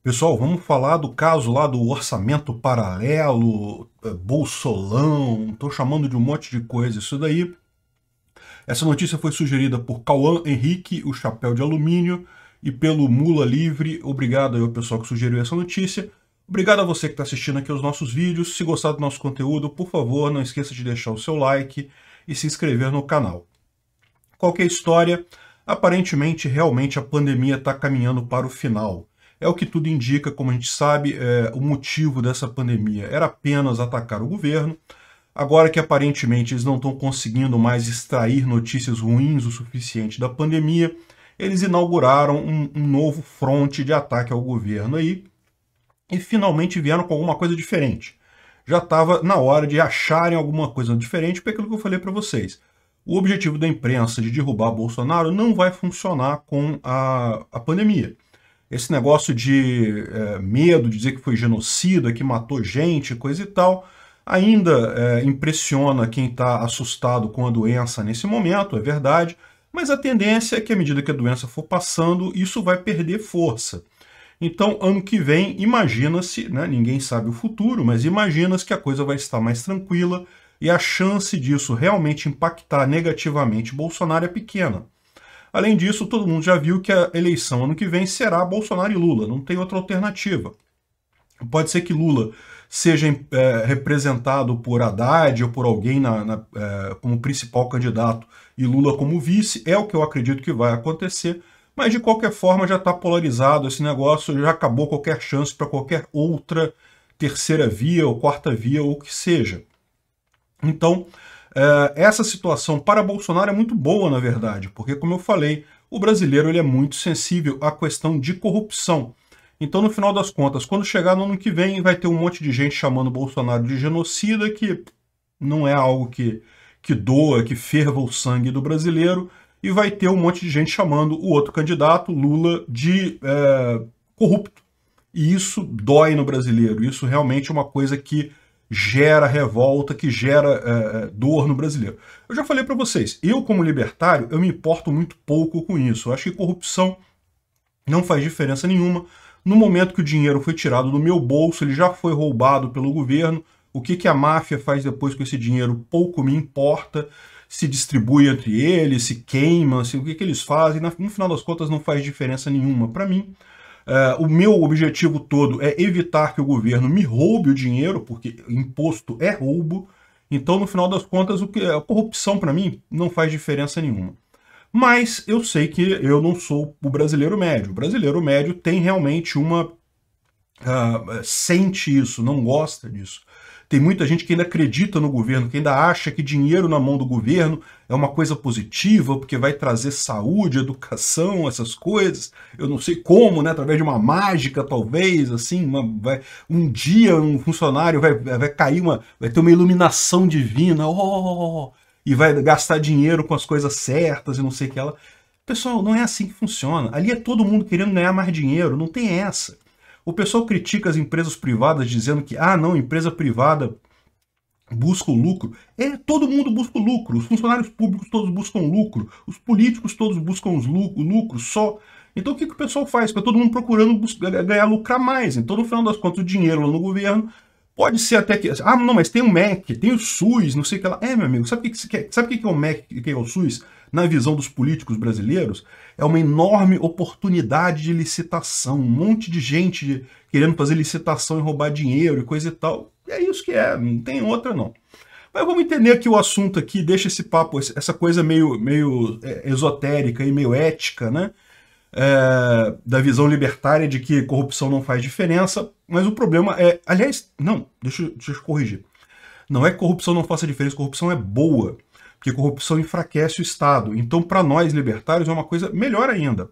Pessoal, vamos falar do caso lá do orçamento paralelo, eh, bolsolão, estou chamando de um monte de coisa isso daí. Essa notícia foi sugerida por Cauã Henrique, o chapéu de alumínio, e pelo Mula Livre. Obrigado aí ao pessoal que sugeriu essa notícia. Obrigado a você que está assistindo aqui os nossos vídeos. Se gostar do nosso conteúdo, por favor, não esqueça de deixar o seu like e se inscrever no canal. Qualquer é história, aparentemente, realmente a pandemia está caminhando para o final. É o que tudo indica, como a gente sabe, é, o motivo dessa pandemia era apenas atacar o governo. Agora que aparentemente eles não estão conseguindo mais extrair notícias ruins o suficiente da pandemia, eles inauguraram um, um novo fronte de ataque ao governo aí e finalmente vieram com alguma coisa diferente. Já estava na hora de acharem alguma coisa diferente, porque aquilo que eu falei para vocês. O objetivo da imprensa de derrubar Bolsonaro não vai funcionar com a, a pandemia. Esse negócio de é, medo, dizer que foi genocida, que matou gente, coisa e tal, ainda é, impressiona quem está assustado com a doença nesse momento, é verdade, mas a tendência é que à medida que a doença for passando, isso vai perder força. Então, ano que vem, imagina-se, né, ninguém sabe o futuro, mas imagina-se que a coisa vai estar mais tranquila e a chance disso realmente impactar negativamente Bolsonaro é pequena. Além disso, todo mundo já viu que a eleição ano que vem será Bolsonaro e Lula, não tem outra alternativa. Pode ser que Lula seja é, representado por Haddad ou por alguém na, na, é, como principal candidato e Lula como vice, é o que eu acredito que vai acontecer, mas de qualquer forma já está polarizado esse negócio, já acabou qualquer chance para qualquer outra terceira via ou quarta via ou o que seja. Então, é, essa situação para Bolsonaro é muito boa, na verdade, porque, como eu falei, o brasileiro ele é muito sensível à questão de corrupção. Então, no final das contas, quando chegar no ano que vem, vai ter um monte de gente chamando Bolsonaro de genocida, que não é algo que, que doa, que ferva o sangue do brasileiro, e vai ter um monte de gente chamando o outro candidato, Lula, de é, corrupto. E isso dói no brasileiro, isso realmente é uma coisa que gera revolta, que gera é, é, dor no brasileiro. Eu já falei para vocês, eu como libertário, eu me importo muito pouco com isso. Eu acho que corrupção não faz diferença nenhuma. No momento que o dinheiro foi tirado do meu bolso, ele já foi roubado pelo governo. O que, que a máfia faz depois com esse dinheiro pouco me importa. Se distribui entre eles, se queima, se, o que, que eles fazem. No final das contas, não faz diferença nenhuma para mim. Uh, o meu objetivo todo é evitar que o governo me roube o dinheiro, porque imposto é roubo. Então, no final das contas, o que, é, a corrupção para mim não faz diferença nenhuma. Mas eu sei que eu não sou o brasileiro médio. O brasileiro médio tem realmente uma. Uh, sente isso, não gosta disso. Tem muita gente que ainda acredita no governo, que ainda acha que dinheiro na mão do governo é uma coisa positiva, porque vai trazer saúde, educação, essas coisas. Eu não sei como, né? Através de uma mágica, talvez, assim, uma, vai, um dia um funcionário vai, vai cair uma. vai ter uma iluminação divina, oh, e vai gastar dinheiro com as coisas certas e não sei o que ela. Pessoal, não é assim que funciona. Ali é todo mundo querendo ganhar mais dinheiro, não tem essa. O pessoal critica as empresas privadas dizendo que, ah, não, empresa privada busca o lucro. É, todo mundo busca o lucro. Os funcionários públicos todos buscam lucro. Os políticos todos buscam os lucro, lucro só. Então o que, que o pessoal faz? Fica todo mundo procurando ganhar lucrar mais. Então, no final das contas, o dinheiro lá no governo pode ser até que. Ah, não, mas tem o MEC, tem o SUS, não sei o que lá. É, meu amigo, sabe o que, que, que, é o MEC, que é o SUS? na visão dos políticos brasileiros, é uma enorme oportunidade de licitação. Um monte de gente querendo fazer licitação e roubar dinheiro e coisa e tal. É isso que é, não tem outra não. Mas vamos entender que o assunto aqui deixa esse papo, essa coisa meio, meio é, esotérica e meio ética, né? É, da visão libertária de que corrupção não faz diferença, mas o problema é. Aliás, não, deixa, deixa eu corrigir. Não é que corrupção não faça diferença, corrupção é boa porque corrupção enfraquece o Estado. Então, para nós libertários, é uma coisa melhor ainda.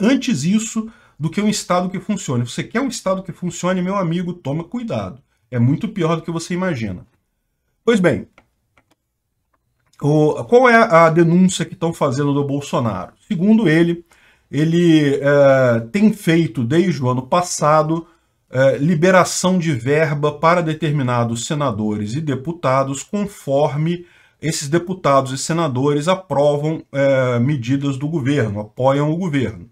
Antes isso do que um Estado que funcione. Você quer um Estado que funcione, meu amigo, toma cuidado. É muito pior do que você imagina. Pois bem, o, qual é a denúncia que estão fazendo do Bolsonaro? Segundo ele, ele é, tem feito desde o ano passado é, liberação de verba para determinados senadores e deputados conforme esses deputados e senadores aprovam é, medidas do governo, apoiam o governo.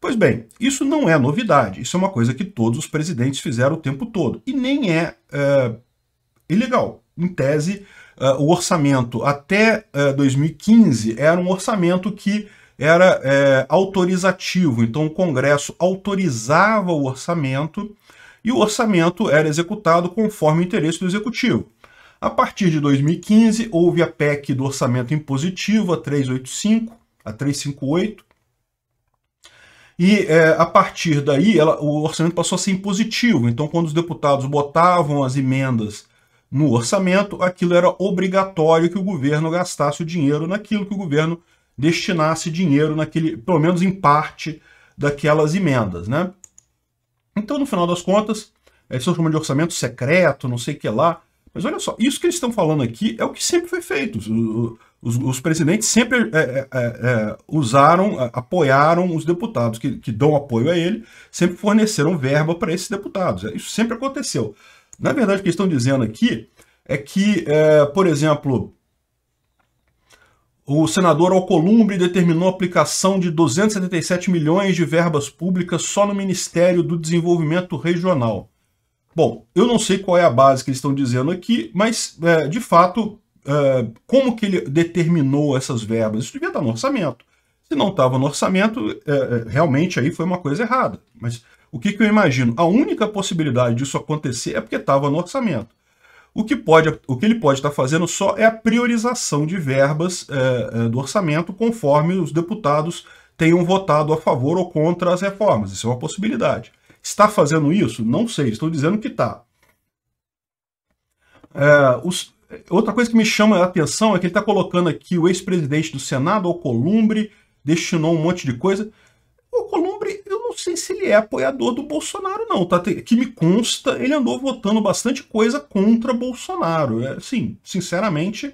Pois bem, isso não é novidade, isso é uma coisa que todos os presidentes fizeram o tempo todo e nem é, é ilegal. Em tese, é, o orçamento até 2015 é, era um orçamento que era é, autorizativo, então o Congresso autorizava o orçamento e o orçamento era executado conforme o interesse do executivo. A partir de 2015, houve a PEC do orçamento impositivo, a 385, a 358, e é, a partir daí ela, o orçamento passou a ser impositivo. Então, quando os deputados botavam as emendas no orçamento, aquilo era obrigatório que o governo gastasse o dinheiro naquilo, que o governo destinasse dinheiro naquele, pelo menos em parte, daquelas emendas. Né? Então, no final das contas, é, isso estão é chama de orçamento secreto, não sei o que lá. Mas olha só, isso que eles estão falando aqui é o que sempre foi feito. Os, os presidentes sempre é, é, é, é usaram, apoiaram os deputados que, que dão apoio a ele, sempre forneceram verba para esses deputados. É, isso sempre aconteceu. Na verdade, o que estão dizendo aqui é que, é, por exemplo, o senador Alcolumbre determinou a aplicação de 277 milhões de verbas públicas só no Ministério do Desenvolvimento Regional. Bom, eu não sei qual é a base que eles estão dizendo aqui, mas, é, de fato, é, como que ele determinou essas verbas? Isso devia estar no orçamento. Se não estava no orçamento, é, é, realmente aí foi uma coisa errada. Mas o que, que eu imagino? A única possibilidade disso acontecer é porque estava no orçamento. O que, pode, o que ele pode estar fazendo só é a priorização de verbas é, é, do orçamento conforme os deputados tenham votado a favor ou contra as reformas. Isso é uma possibilidade. Está fazendo isso? Não sei, estou dizendo que está. É, os, outra coisa que me chama a atenção é que ele está colocando aqui o ex-presidente do Senado, Alcolumbre, destinou um monte de coisa. O Alcolumbre, eu não sei se ele é apoiador do Bolsonaro, não. Tá? Que me consta, ele andou votando bastante coisa contra Bolsonaro. É, sim, sinceramente,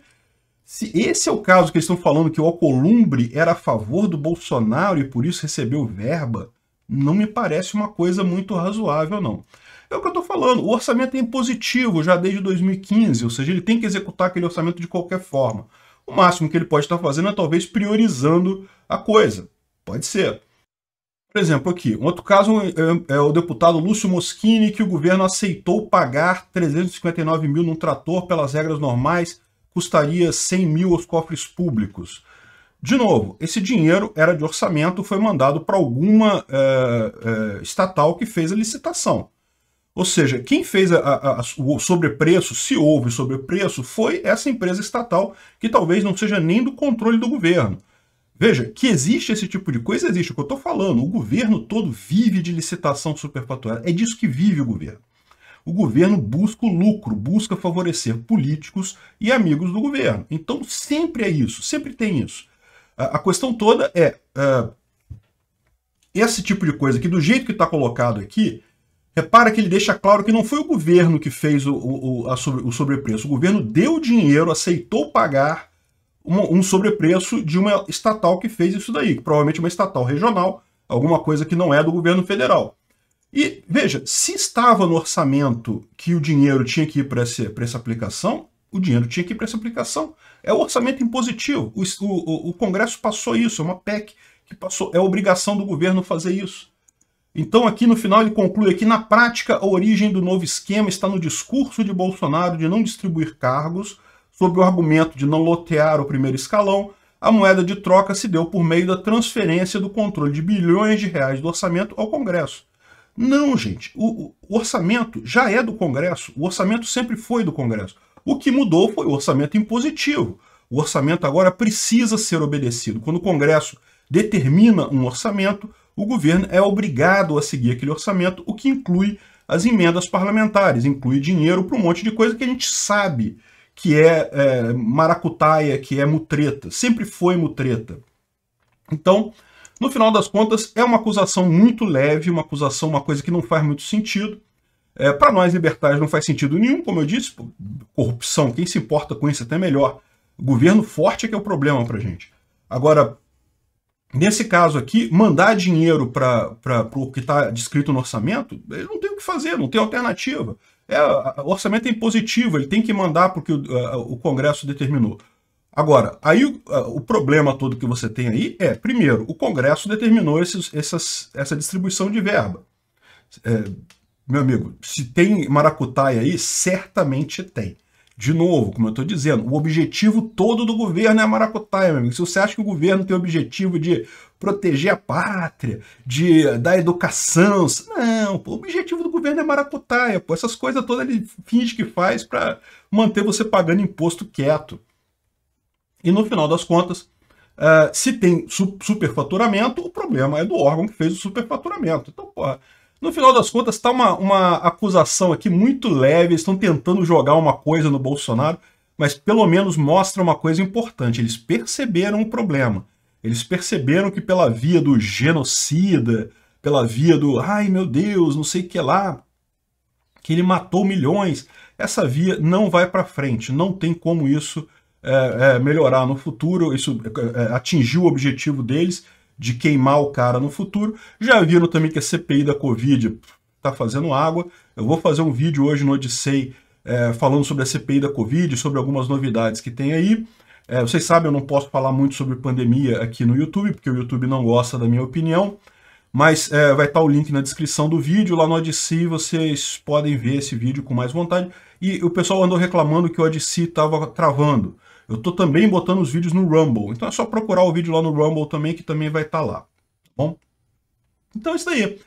se esse é o caso que eles estão falando, que o Alcolumbre era a favor do Bolsonaro e por isso recebeu verba, não me parece uma coisa muito razoável, não. É o que eu estou falando, o orçamento é impositivo já desde 2015, ou seja, ele tem que executar aquele orçamento de qualquer forma. O máximo que ele pode estar fazendo é talvez priorizando a coisa. Pode ser. Por exemplo, aqui, um outro caso é, é o deputado Lúcio Moschini, que o governo aceitou pagar 359 mil num trator pelas regras normais, custaria 100 mil aos cofres públicos. De novo, esse dinheiro era de orçamento, foi mandado para alguma é, é, estatal que fez a licitação. Ou seja, quem fez a, a, a, o sobrepreço, se houve sobrepreço, foi essa empresa estatal, que talvez não seja nem do controle do governo. Veja, que existe esse tipo de coisa, existe. o que eu estou falando, o governo todo vive de licitação superfatuada. É disso que vive o governo. O governo busca o lucro, busca favorecer políticos e amigos do governo. Então sempre é isso, sempre tem isso. A, questão toda é uh, esse tipo de coisa que, do jeito que está colocado aqui, repara que ele deixa claro que não foi o governo que fez o, o, sobre, o sobrepreço. O governo deu dinheiro, aceitou pagar um sobrepreço de uma estatal que fez isso daí, provavelmente uma estatal regional, alguma coisa que não é do governo federal. E veja, se estava no orçamento que o dinheiro tinha que ir para essa aplicação, o dinheiro tinha que ir para essa aplicação. É o orçamento impositivo. O, o, o Congresso passou isso, é uma PEC que passou, é obrigação do governo fazer isso. Então, aqui no final, ele conclui aqui, na prática, a origem do novo esquema está no discurso de Bolsonaro de não distribuir cargos, sob o argumento de não lotear o primeiro escalão, a moeda de troca se deu por meio da transferência do controle de bilhões de reais do orçamento ao Congresso. Não, gente, o, o orçamento já é do Congresso, o orçamento sempre foi do Congresso. O que mudou foi o orçamento impositivo. O orçamento agora precisa ser obedecido. Quando o Congresso determina um orçamento, o governo é obrigado a seguir aquele orçamento, o que inclui as emendas parlamentares, inclui dinheiro para um monte de coisa que a gente sabe que é, é maracutaia, que é mutreta, sempre foi mutreta. Então, no final das contas, é uma acusação muito leve, uma acusação, uma coisa que não faz muito sentido, é, para nós libertários não faz sentido nenhum, como eu disse, corrupção, quem se importa com isso até melhor. Governo forte é que é o problema para gente. Agora, nesse caso aqui, mandar dinheiro para o que está descrito no orçamento, ele não tem o que fazer, não tem alternativa. É, o orçamento é impositivo, ele tem que mandar porque o, o Congresso determinou. Agora, aí o, o, problema todo que você tem aí é, primeiro, o Congresso determinou esses, essas, essa distribuição de verba. É, meu amigo, se tem maracutaia aí, certamente tem. De novo, como eu estou dizendo, o objetivo todo do governo é a maracutaia, meu amigo. Se você acha que o governo tem o objetivo de proteger a pátria, de dar educação, não, pô, o objetivo do governo é maracutaia, pô. Essas coisas todas ele finge que faz para manter você pagando imposto quieto. E no final das contas, uh, se tem superfaturamento, o problema é do órgão que fez o superfaturamento. Então, porra, no final das contas, está uma, uma acusação aqui muito leve. Eles estão tentando jogar uma coisa no Bolsonaro, mas pelo menos mostra uma coisa importante. Eles perceberam o problema. Eles perceberam que pela via do genocida, pela via do ai meu Deus, não sei o que lá, que ele matou milhões, essa via não vai para frente. Não tem como isso é, é, melhorar no futuro. Isso é, eh, atingiu o objetivo deles de queimar o cara no futuro. Já viram também que a CPI da Covid está fazendo água. Eu vou fazer um vídeo hoje no Odissei é, falando sobre a CPI da Covid, sobre algumas novidades que tem aí. É, vocês sabem, eu não posso falar muito sobre pandemia aqui no YouTube, porque o YouTube não gosta da minha opinião, mas é, vai estar o link na descrição do vídeo, lá no Odissei vocês podem ver esse vídeo com mais vontade. E o pessoal andou reclamando que o Odissei estava travando. Eu estou também botando os vídeos no Rumble. Então é só procurar o vídeo lá no Rumble também, que também vai estar tá lá. Tá bom? Então é isso aí.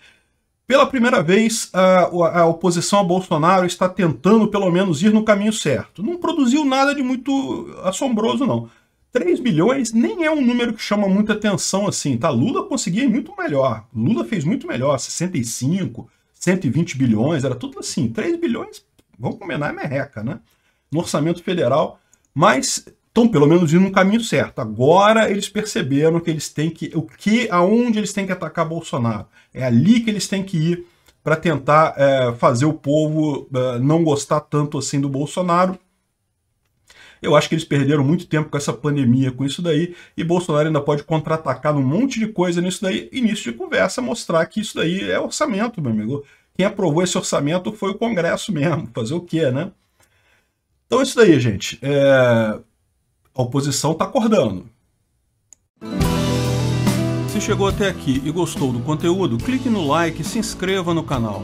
Pela primeira vez, a, a, oposição a Bolsonaro está tentando, pelo menos, ir no caminho certo. Não produziu nada de muito assombroso, não. 3 bilhões nem é um número que chama muita atenção assim, tá? Lula conseguia muito melhor. Lula fez muito melhor, 65, 120 bilhões, era tudo assim. 3 bilhões, vamos combinar, é merreca, né? No orçamento federal, mas estão pelo menos indo no caminho certo. Agora eles perceberam que eles têm que o que aonde eles têm que atacar Bolsonaro. É ali que eles têm que ir para tentar é, fazer o povo é, não gostar tanto assim do Bolsonaro. Eu acho que eles perderam muito tempo com essa pandemia, com isso daí, e Bolsonaro ainda pode contra-atacar num monte de coisa nisso daí, início de conversa, mostrar que isso daí é orçamento, meu amigo. Quem aprovou esse orçamento foi o Congresso mesmo, fazer o quê, né? Então é isso daí, gente. É... A oposição está acordando. Se chegou até aqui e gostou do conteúdo, clique no like e se inscreva no canal.